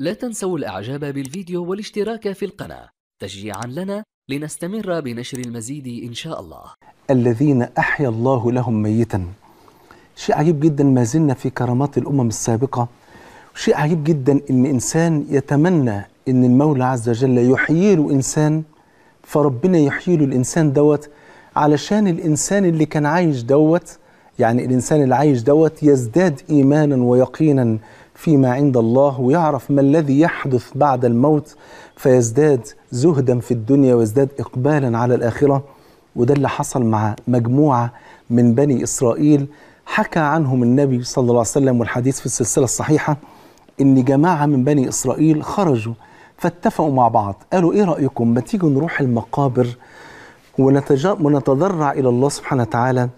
لا تنسوا الإعجاب بالفيديو والاشتراك في القناة تشجيعا لنا لنستمر بنشر المزيد إن شاء الله الذين أحيا الله لهم ميتا شيء عجيب جدا ما زلنا في كرامات الأمم السابقة شيء عجيب جدا إن إنسان يتمنى إن المولى عز وجل يحيي له إنسان فربنا يحيي له الإنسان دوت علشان الإنسان اللي كان عايش دوت يعني الإنسان اللي عايش دوت يزداد إيمانا ويقينا فيما عند الله ويعرف ما الذي يحدث بعد الموت فيزداد زهدا في الدنيا ويزداد إقبالا على الآخرة وده اللي حصل مع مجموعة من بني إسرائيل حكى عنهم النبي صلى الله عليه وسلم والحديث في السلسلة الصحيحة إن جماعة من بني إسرائيل خرجوا فاتفقوا مع بعض قالوا إيه رأيكم ما تيجوا نروح المقابر ونتضرع إلى الله سبحانه وتعالى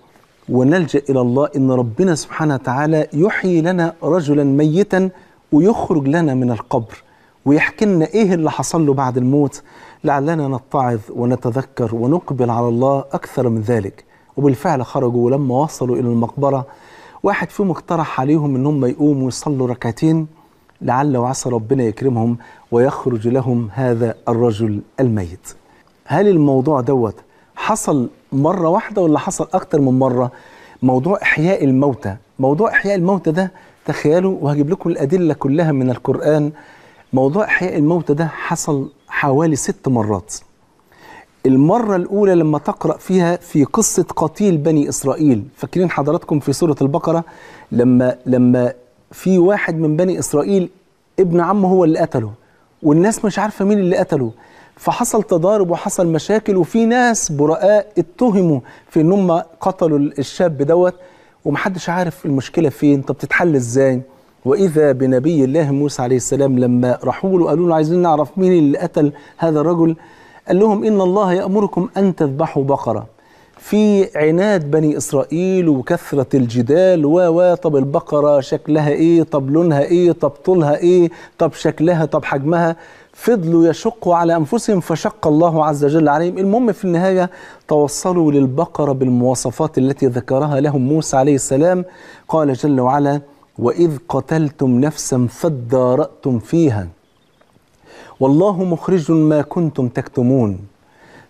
ونلجأ إلى الله إن ربنا سبحانه وتعالى يحيي لنا رجلا ميتا ويخرج لنا من القبر ويحكي لنا إيه اللي حصل له بعد الموت لعلنا نتعظ ونتذكر ونقبل على الله أكثر من ذلك وبالفعل خرجوا ولما وصلوا إلى المقبرة واحد فيهم اقترح عليهم إن هم يقوموا يصلوا ركعتين لعل وعسى ربنا يكرمهم ويخرج لهم هذا الرجل الميت هل الموضوع دوت حصل مره واحده ولا حصل اكتر من مره موضوع احياء الموتى موضوع احياء الموتى ده تخيلوا وهجيب لكم الادله كلها من القران موضوع احياء الموتى ده حصل حوالي ست مرات المرة الأولى لما تقرأ فيها في قصة قتيل بني إسرائيل فاكرين حضراتكم في سورة البقرة لما لما في واحد من بني إسرائيل ابن عمه هو اللي قتله والناس مش عارفة مين اللي قتله فحصل تضارب وحصل مشاكل وفي ناس براء اتهموا في ان هم قتلوا الشاب دوت ومحدش عارف المشكله فين طب تتحل ازاي واذا بنبي الله موسى عليه السلام لما راحوا له قالوا له عايزين نعرف مين اللي قتل هذا الرجل قال لهم ان الله يامركم ان تذبحوا بقره في عناد بني اسرائيل وكثره الجدال و و طب البقره شكلها ايه طب لونها ايه طب طولها ايه طب شكلها طب حجمها فضلوا يشقوا على أنفسهم فشق الله عز وجل عليهم المهم في النهاية توصلوا للبقرة بالمواصفات التي ذكرها لهم موسى عليه السلام قال جل وعلا وإذ قتلتم نفسا فادارأتم فيها والله مخرج ما كنتم تكتمون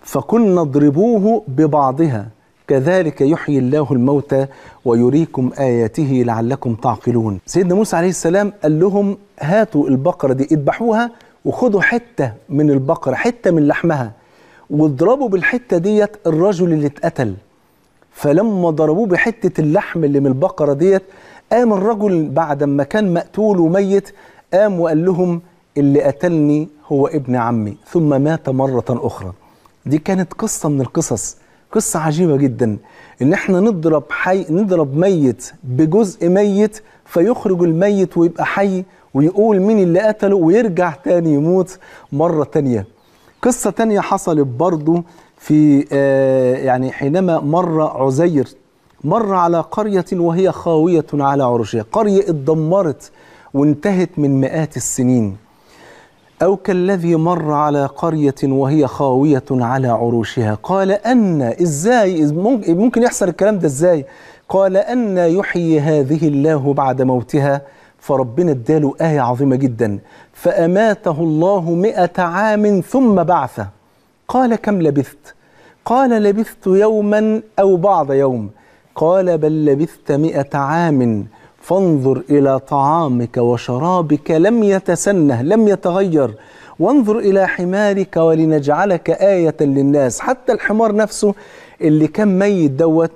فكنا اضربوه ببعضها كذلك يحيي الله الموتى ويريكم آياته لعلكم تعقلون سيدنا موسى عليه السلام قال لهم هاتوا البقرة دي اذبحوها وخدوا حتة من البقرة حتة من لحمها واضربوا بالحتة ديت الرجل اللي اتقتل فلما ضربوه بحتة اللحم اللي من البقرة ديت قام الرجل بعد ما كان مقتول وميت قام وقال لهم اللي قتلني هو ابن عمي ثم مات مرة أخرى دي كانت قصة من القصص قصة عجيبة جدا إن إحنا نضرب حي نضرب ميت بجزء ميت فيخرج الميت ويبقى حي ويقول مين اللي قتله ويرجع تاني يموت مرة تانية قصة تانية حصلت برضو في آه يعني حينما مر عزير مر على قرية وهي خاوية على عروشها قرية اتدمرت وانتهت من مئات السنين أو كالذي مر على قرية وهي خاوية على عروشها قال أن إزاي ممكن يحصل الكلام ده إزاي قال أن يحيي هذه الله بعد موتها فربنا اداله آية عظيمة جدا فأماته الله مئة عام ثم بعثه قال كم لبثت قال لبثت يوما أو بعض يوم قال بل لبثت مئة عام فانظر إلى طعامك وشرابك لم يتسنه لم يتغير وانظر إلى حمارك ولنجعلك آية للناس حتى الحمار نفسه اللي كان ميت دوت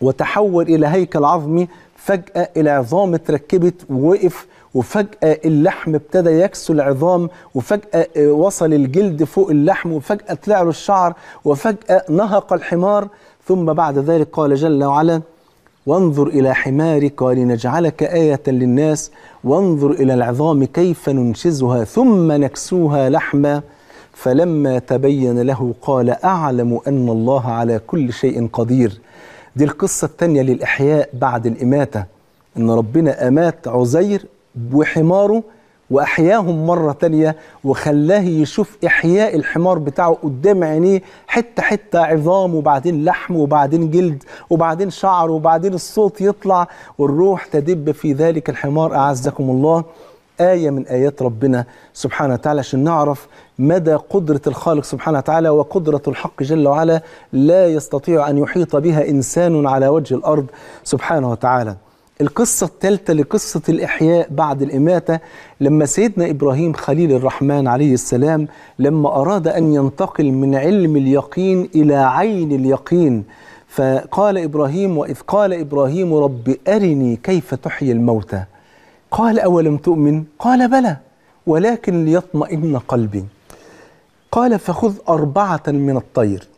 وتحول إلى هيكل عظمي فجأة العظام اتركبت ووقف وفجأة اللحم ابتدى يكسو العظام وفجأة وصل الجلد فوق اللحم وفجأة طلع له الشعر وفجأة نهق الحمار ثم بعد ذلك قال جل وعلا وانظر إلى حمارك ولنجعلك آية للناس وانظر إلى العظام كيف ننشزها ثم نكسوها لحما فلما تبين له قال أعلم أن الله على كل شيء قدير دي القصة التانية للإحياء بعد الإماتة إن ربنا أمات عزير وحماره وأحياهم مرة تانية وخلاه يشوف إحياء الحمار بتاعه قدام عينيه حتة حتة عظام وبعدين لحم وبعدين جلد وبعدين شعر وبعدين الصوت يطلع والروح تدب في ذلك الحمار أعزكم الله آية من آيات ربنا سبحانه وتعالى عشان نعرف مدى قدرة الخالق سبحانه وتعالى وقدرة الحق جل وعلا لا يستطيع أن يحيط بها إنسان على وجه الأرض سبحانه وتعالى القصة الثالثة لقصة الإحياء بعد الإماتة لما سيدنا إبراهيم خليل الرحمن عليه السلام لما أراد أن ينتقل من علم اليقين إلى عين اليقين فقال إبراهيم وإذ قال إبراهيم رب أرني كيف تحيي الموتى قال أولم تؤمن قال بلى ولكن ليطمئن قلبي قال فخذ أربعة من الطير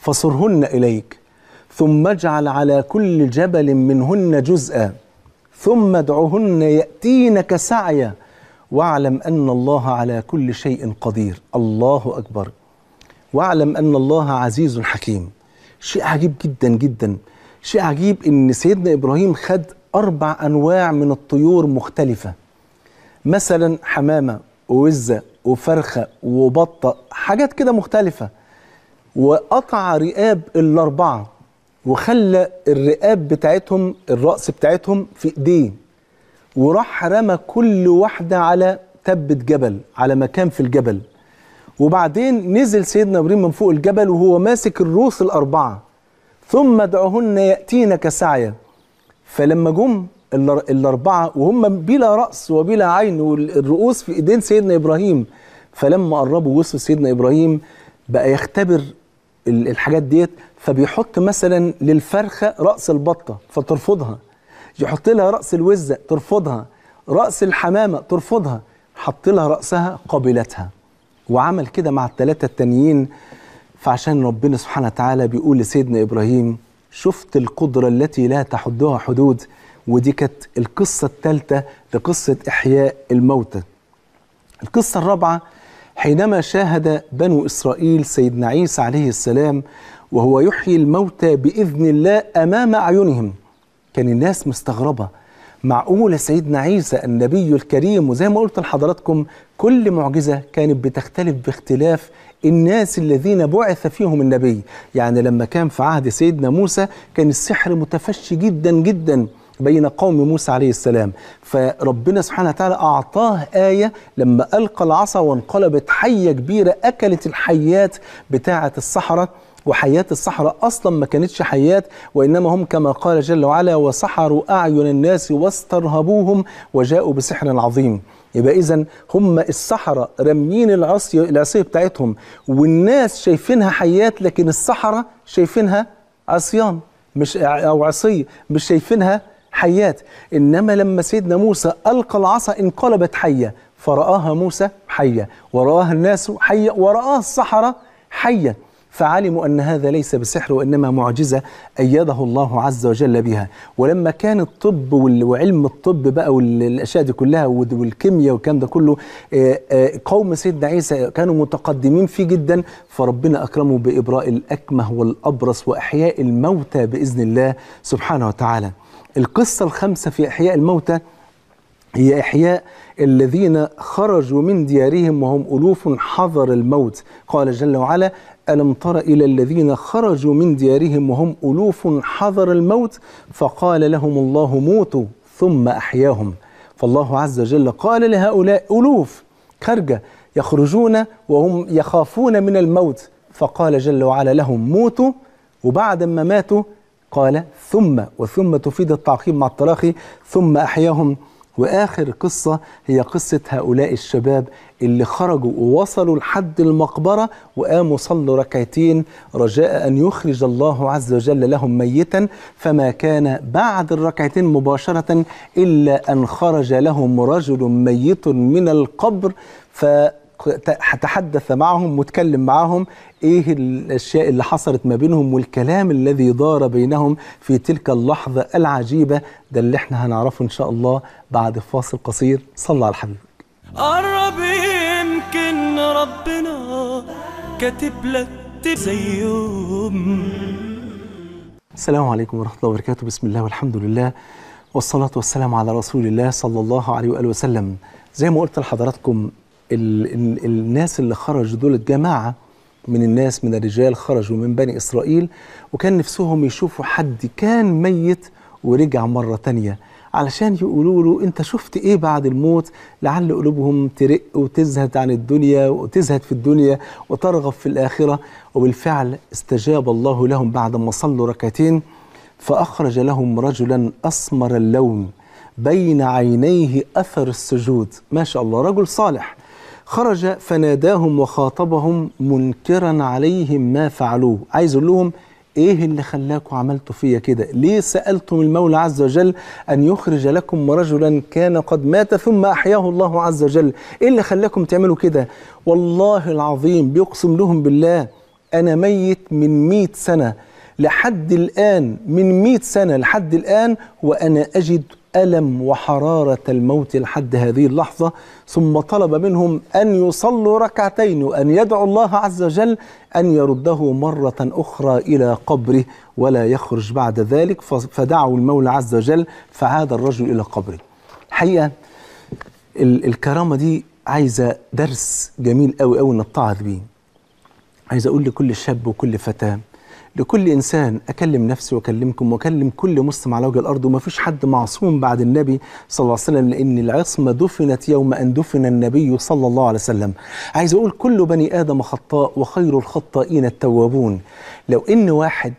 فصرهن إليك ثم اجعل على كل جبل منهن جزءا ثم ادعهن يأتينك سعيا واعلم أن الله على كل شيء قدير الله أكبر واعلم أن الله عزيز حكيم شيء عجيب جدا جدا شيء عجيب ان سيدنا ابراهيم خد أربع أنواع من الطيور مختلفة مثلا حمامة ووزة وفرخة وبطة حاجات كده مختلفة وقطع رقاب الأربعة وخلى الرقاب بتاعتهم الرأس بتاعتهم في إيديه وراح رمى كل واحدة على تبة جبل على مكان في الجبل وبعدين نزل سيدنا إبراهيم من فوق الجبل وهو ماسك الروس الأربعة ثم ادعهن يأتينك سعيا فلما جم الأربعة وهم بلا رأس وبلا عين والرؤوس في إيدين سيدنا إبراهيم فلما قربوا وصل سيدنا إبراهيم بقى يختبر الحاجات ديت فبيحط مثلا للفرخة رأس البطة فترفضها يحط لها رأس الوزة ترفضها رأس الحمامة ترفضها حط لها رأسها قبلتها وعمل كده مع الثلاثة التانيين فعشان ربنا سبحانه وتعالى بيقول لسيدنا إبراهيم شفت القدرة التي لا تحدها حدود ودي كانت القصة الثالثة لقصة إحياء الموتى القصة الرابعة حينما شاهد بنو إسرائيل سيدنا عيسى عليه السلام وهو يحيي الموتى بإذن الله أمام أعينهم كان الناس مستغربة معقولة سيدنا عيسى النبي الكريم وزي ما قلت لحضراتكم كل معجزة كانت بتختلف باختلاف الناس الذين بعث فيهم النبي يعني لما كان في عهد سيدنا موسى كان السحر متفشي جدا جدا بين قوم موسى عليه السلام فربنا سبحانه وتعالى أعطاه آية لما ألقى العصا وانقلبت حية كبيرة أكلت الحيات بتاعة الصحراء وحيات الصحراء أصلا ما كانتش حيات وإنما هم كما قال جل وعلا وسحروا أعين الناس واسترهبوهم وجاءوا بسحر عظيم يبقى إذا هم السحرة راميين العصي العصية بتاعتهم والناس شايفينها حيات لكن السحرة شايفينها عصيان مش أو عصية مش شايفينها حيات إنما لما سيدنا موسى ألقى العصا انقلبت حية فرآها موسى حية ورآها الناس حية ورآها السحرة حية فعلموا أن هذا ليس بسحر وإنما معجزة أيده الله عز وجل بها ولما كان الطب وعلم الطب بقى والأشياء دي كلها والكيمياء والكلام ده كله آه، آه، قوم سيدنا عيسى كانوا متقدمين فيه جدا فربنا أكرمه بإبراء الأكمه والأبرص وإحياء الموتى بإذن الله سبحانه وتعالى القصة الخامسة في إحياء الموتى هي إحياء الذين خرجوا من ديارهم وهم ألوف حذر الموت قال جل وعلا ألم تر إلى الذين خرجوا من ديارهم وهم ألوف حذر الموت فقال لهم الله موتوا ثم أحياهم فالله عز وجل قال لهؤلاء ألوف خرجة يخرجون وهم يخافون من الموت فقال جل وعلا لهم موتوا وبعد ما ماتوا قال ثم وثم تفيد التعقيب مع التراخي ثم أحياهم واخر قصه هي قصه هؤلاء الشباب اللي خرجوا ووصلوا لحد المقبره وقاموا صلوا ركعتين رجاء ان يخرج الله عز وجل لهم ميتا فما كان بعد الركعتين مباشره الا ان خرج لهم رجل ميت من القبر ف تحدث معهم وتكلم معهم ايه الاشياء اللي حصلت ما بينهم والكلام الذي دار بينهم في تلك اللحظه العجيبه ده اللي احنا هنعرفه ان شاء الله بعد فاصل قصير صلى على الحبيب قرب يمكن ربنا كاتب لك زي يوم السلام عليكم ورحمه الله وبركاته بسم الله والحمد لله والصلاه والسلام على رسول الله صلى الله عليه واله وسلم زي ما قلت لحضراتكم ال ال الناس اللي خرجوا دول جماعة من الناس من الرجال خرجوا من بني إسرائيل وكان نفسهم يشوفوا حد كان ميت ورجع مرة تانية علشان يقولوا له انت شفت ايه بعد الموت لعل قلوبهم ترق وتزهد عن الدنيا وتزهد في الدنيا وترغب في الاخره وبالفعل استجاب الله لهم بعد ما صلوا ركعتين فاخرج لهم رجلا اسمر اللون بين عينيه اثر السجود ما شاء الله رجل صالح خرج فناداهم وخاطبهم منكرا عليهم ما فعلوه عايز اقول لهم ايه اللي خلاكم عملتوا فيا كده ليه سالتم المولى عز وجل ان يخرج لكم رجلا كان قد مات ثم احياه الله عز وجل ايه اللي خلاكم تعملوا كده والله العظيم بيقسم لهم بالله انا ميت من 100 سنه لحد الان من 100 سنه لحد الان وانا اجد ألم وحرارة الموت لحد هذه اللحظة ثم طلب منهم أن يصلوا ركعتين وأن يدعوا الله عز وجل أن يرده مرة أخرى إلى قبره ولا يخرج بعد ذلك فدعوا المولى عز وجل فعاد الرجل إلى قبره حقيقة الكرامة دي عايزة درس جميل أوي أوي نتعظ بيه عايز أقول لكل شاب وكل فتاة لكل إنسان أكلم نفسي وأكلمكم وأكلم كل مسلم على وجه الأرض وما فيش حد معصوم بعد النبي صلى الله عليه وسلم لأن العصمة دفنت يوم أن دفن النبي صلى الله عليه وسلم عايز أقول كل بني آدم خطاء وخير الخطائين التوابون لو إن واحد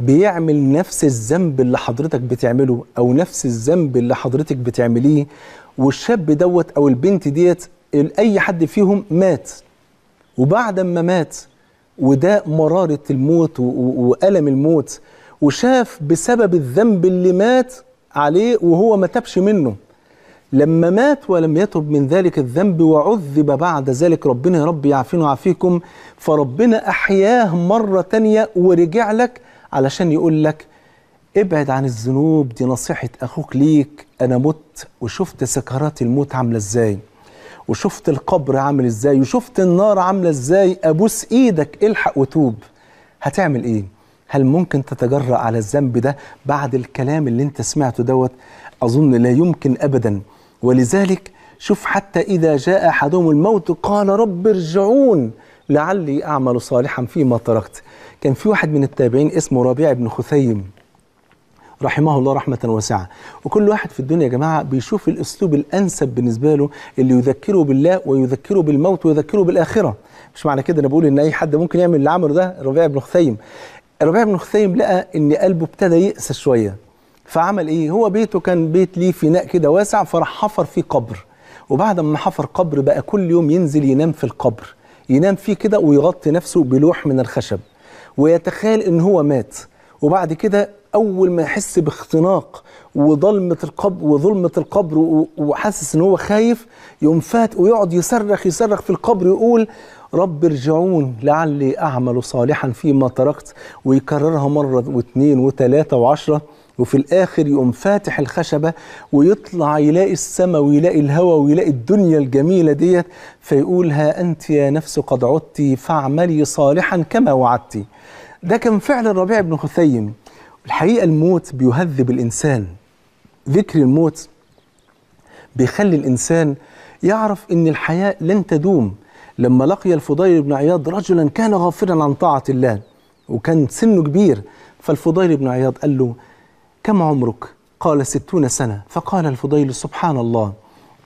بيعمل نفس الذنب اللي حضرتك بتعمله أو نفس الذنب اللي حضرتك بتعمليه والشاب دوت أو البنت ديت أي حد فيهم مات وبعد ما مات وده مرارة الموت وألم الموت وشاف بسبب الذنب اللي مات عليه وهو ما تبش منه لما مات ولم يتب من ذلك الذنب وعذب بعد ذلك ربنا يا رب يعافينا ويعافيكم فربنا أحياه مرة تانية ورجع لك علشان يقول لك ابعد عن الذنوب دي نصيحة أخوك ليك أنا مت وشفت سكرات الموت عاملة إزاي وشفت القبر عامل ازاي وشفت النار عامله ازاي ابوس ايدك الحق وتوب هتعمل ايه هل ممكن تتجرأ على الذنب ده بعد الكلام اللي انت سمعته دوت اظن لا يمكن ابدا ولذلك شوف حتى اذا جاء احدهم الموت قال رب ارجعون لعلي اعمل صالحا فيما تركت كان في واحد من التابعين اسمه ربيع بن خثيم رحمه الله رحمة واسعة وكل واحد في الدنيا يا جماعة بيشوف الأسلوب الأنسب بالنسبة له اللي يذكره بالله ويذكره بالموت ويذكره بالآخرة مش معنى كده أنا بقول إن أي حد ممكن يعمل اللي عمله ده ربيع بن خثيم ربيع بن خثيم لقى إن قلبه ابتدى يقسى شوية فعمل إيه هو بيته كان بيت ليه فناء كده واسع فراح حفر فيه قبر وبعد ما حفر قبر بقى كل يوم ينزل ينام في القبر ينام فيه كده ويغطي نفسه بلوح من الخشب ويتخيل ان هو مات وبعد كده اول ما يحس باختناق وظلمه القبر وظلمه القبر وحاسس ان هو خايف يقوم فات ويقعد يصرخ يصرخ في القبر يقول رب ارجعون لعلي اعمل صالحا فيما تركت ويكررها مره واثنين وثلاثه وعشره وفي الاخر يقوم فاتح الخشبه ويطلع يلاقي السماء ويلاقي الهوى ويلاقي الدنيا الجميله ديت فيقول ها انت يا نفس قد عدت فاعملي صالحا كما وعدتي ده كان فعل الربيع بن خثيم الحقيقة الموت بيهذب الإنسان ذكر الموت بيخلي الإنسان يعرف أن الحياة لن تدوم لما لقي الفضيل بن عياض رجلا كان غافلا عن طاعة الله وكان سنه كبير فالفضيل بن عياض قال له كم عمرك؟ قال ستون سنة فقال الفضيل سبحان الله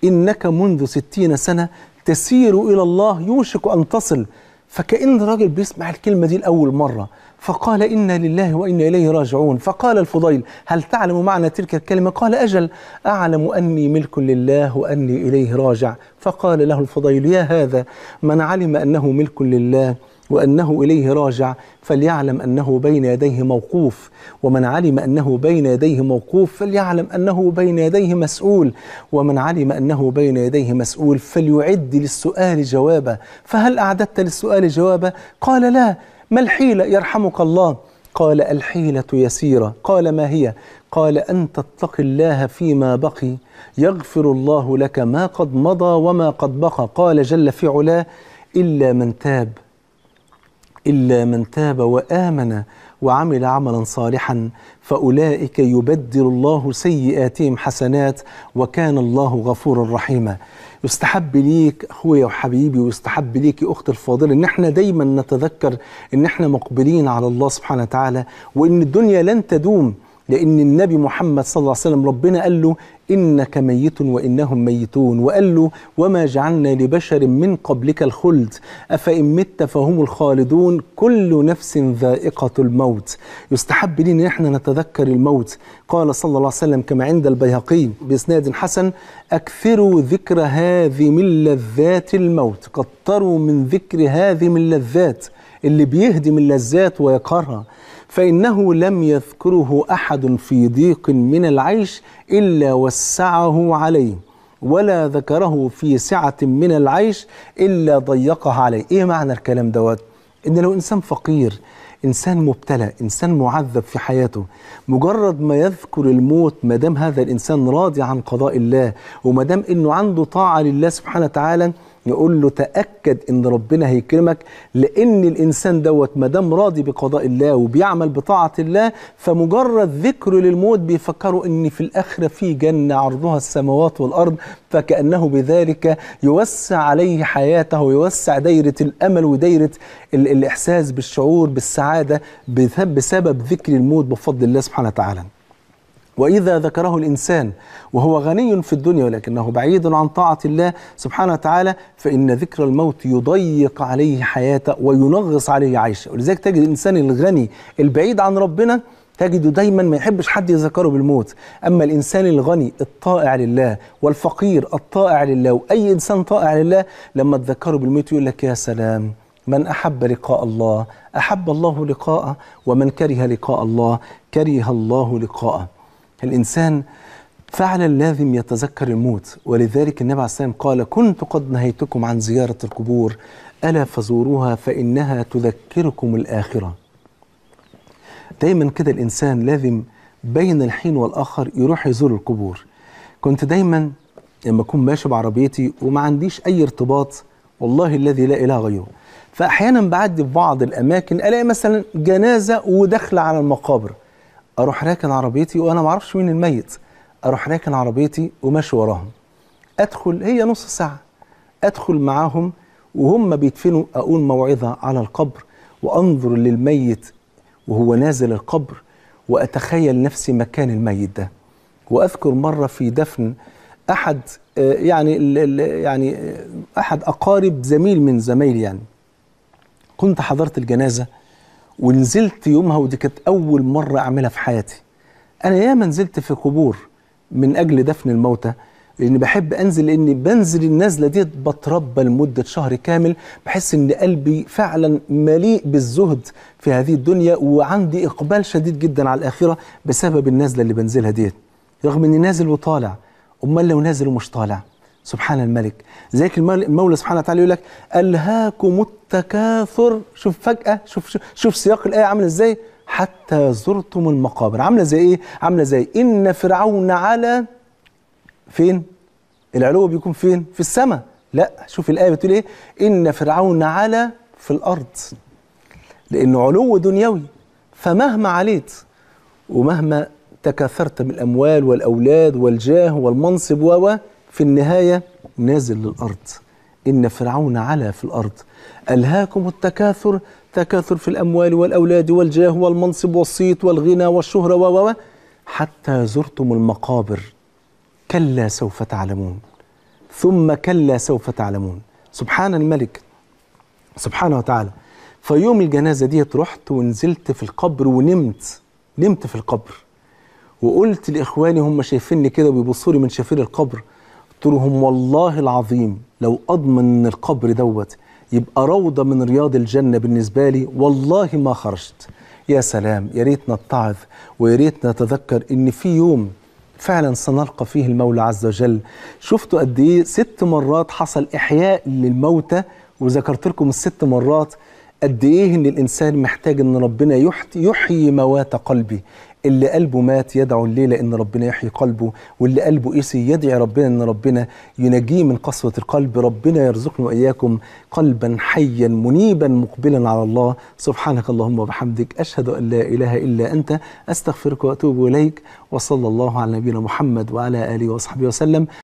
إنك منذ ستين سنة تسير إلى الله يوشك أن تصل فكأن الراجل بيسمع الكلمة دي لأول مرة فقال إنا لله وإنا إليه راجعون فقال الفضيل هل تعلم معنى تلك الكلمة قال أجل أعلم أني ملك لله وأني إليه راجع فقال له الفضيل يا هذا من علم أنه ملك لله وأنه إليه راجع فليعلم أنه بين يديه موقوف ومن علم أنه بين يديه موقوف فليعلم أنه بين يديه مسؤول ومن علم أنه بين يديه مسؤول فليعد للسؤال جوابا فهل أعددت للسؤال جوابا قال لا ما الحيلة يرحمك الله قال الحيلة يسيرة قال ما هي قال أن تتقي الله فيما بقي يغفر الله لك ما قد مضى وما قد بقى قال جل في علاه إلا من تاب إلا من تاب وآمن وعمل عملا صالحا فأولئك يبدل الله سيئاتهم حسنات وكان الله غفورا رحيما يستحب ليك اخويا وحبيبي ويستحب ليك يا اختي الفاضله ان احنا دايما نتذكر ان احنا مقبلين على الله سبحانه وتعالى وان الدنيا لن تدوم لأن النبي محمد صلى الله عليه وسلم ربنا قال له إنك ميت وإنهم ميتون وقال له وما جعلنا لبشر من قبلك الخلد أفإن مت فهم الخالدون كل نفس ذائقة الموت يستحب لنا إن إحنا نتذكر الموت قال صلى الله عليه وسلم كما عند البيهقي بإسناد حسن أكثروا ذكر هذه من لذات الموت كتروا من ذكر هذه من لذات اللي بيهدم اللذات ويقهرها فإنه لم يذكره أحد في ضيق من العيش إلا وسعه عليه ولا ذكره في سعة من العيش إلا ضيقها عليه إيه معنى الكلام دوت إن لو إنسان فقير إنسان مبتلى إنسان معذب في حياته مجرد ما يذكر الموت ما دام هذا الإنسان راضي عن قضاء الله وما دام إنه عنده طاعة لله سبحانه وتعالى نقول له تاكد ان ربنا هيكرمك لان الانسان دوت ما دام راضي بقضاء الله وبيعمل بطاعه الله فمجرد ذكره للموت بيفكروا ان في الاخره في جنه عرضها السماوات والارض فكانه بذلك يوسع عليه حياته ويوسع دايره الامل ودايره الاحساس بالشعور بالسعاده بسبب ذكر الموت بفضل الله سبحانه وتعالى وإذا ذكره الإنسان وهو غني في الدنيا ولكنه بعيد عن طاعة الله سبحانه وتعالى فإن ذكر الموت يضيق عليه حياته وينغص عليه عيشه ولذلك تجد الإنسان الغني البعيد عن ربنا تجده دايما ما يحبش حد يذكره بالموت أما الإنسان الغني الطائع لله والفقير الطائع لله وأي إنسان طائع لله لما تذكره بالموت يقول لك يا سلام من أحب لقاء الله أحب الله لقاءه ومن كره لقاء الله كره الله لقاءه الإنسان فعلا لازم يتذكر الموت ولذلك النبي عليه السلام قال كنت قد نهيتكم عن زيارة القبور ألا فزوروها فإنها تذكركم الآخرة دايما كده الإنسان لازم بين الحين والآخر يروح يزور القبور كنت دايما لما أكون ماشي بعربيتي وما عنديش أي ارتباط والله الذي لا إله غيره فأحيانا بعدي في بعض الأماكن ألاقي مثلا جنازة وداخلة على المقابر اروح راكن عربيتي وانا ما اعرفش مين الميت اروح راكن عربيتي وماشي وراهم ادخل هي نص ساعه ادخل معاهم وهم بيدفنوا اقول موعظه على القبر وانظر للميت وهو نازل القبر واتخيل نفسي مكان الميت ده واذكر مره في دفن احد آه، يعني يعني آه، احد اقارب زميل من زمايلي يعني كنت حضرت الجنازه ونزلت يومها ودي كانت اول مره اعملها في حياتي انا ياما نزلت في قبور من اجل دفن الموتى لاني بحب انزل لاني بنزل النزله دي بتربى لمده شهر كامل بحس ان قلبي فعلا مليء بالزهد في هذه الدنيا وعندي اقبال شديد جدا على الاخره بسبب النزله اللي بنزلها ديت رغم اني نازل وطالع امال لو نازل ومش طالع سبحان الملك زيك المولى سبحانه وتعالى يقول لك ألهاكم التكاثر شوف فجأة شوف شوف, شوف سياق الآية عامل إزاي حتى زرتم المقابر عاملة زي إيه عاملة زي إن فرعون على فين العلو بيكون فين في السماء لا شوف الآية بتقول إيه إن فرعون على في الأرض لأنه علو دنيوي فمهما عليت ومهما تكاثرت من الاموال والأولاد والجاه والمنصب و في النهاية نازل للأرض إن فرعون علا في الأرض ألهاكم التكاثر تكاثر في الأموال والأولاد والجاه والمنصب والصيت والغنى والشهرة و حتى زرتم المقابر كلا سوف تعلمون ثم كلا سوف تعلمون سبحان الملك سبحانه وتعالى فيوم الجنازة ديت رحت ونزلت في القبر ونمت نمت في القبر وقلت لإخواني هم شايفيني كده وبيبصوا لي من شفير القبر قلت لهم والله العظيم لو اضمن ان القبر دوت يبقى روضه من رياض الجنه بالنسبه لي والله ما خرجت يا سلام يا ريت نتعظ ويا ريت نتذكر ان في يوم فعلا سنلقى فيه المولى عز وجل شفتوا قد ايه ست مرات حصل احياء للموتى وذكرت لكم الست مرات قد ايه ان الانسان محتاج ان ربنا يحيي موات قلبي اللي قلبه مات يدعو الليلة إن ربنا يحيي قلبه واللي قلبه قسي يدعي ربنا إن ربنا ينجيه من قسوة القلب ربنا يرزقنا وإياكم قلبا حيا منيبا مقبلا على الله سبحانك اللهم وبحمدك أشهد أن لا إله إلا أنت أستغفرك وأتوب إليك وصلى الله على نبينا محمد وعلى آله وصحبه وسلم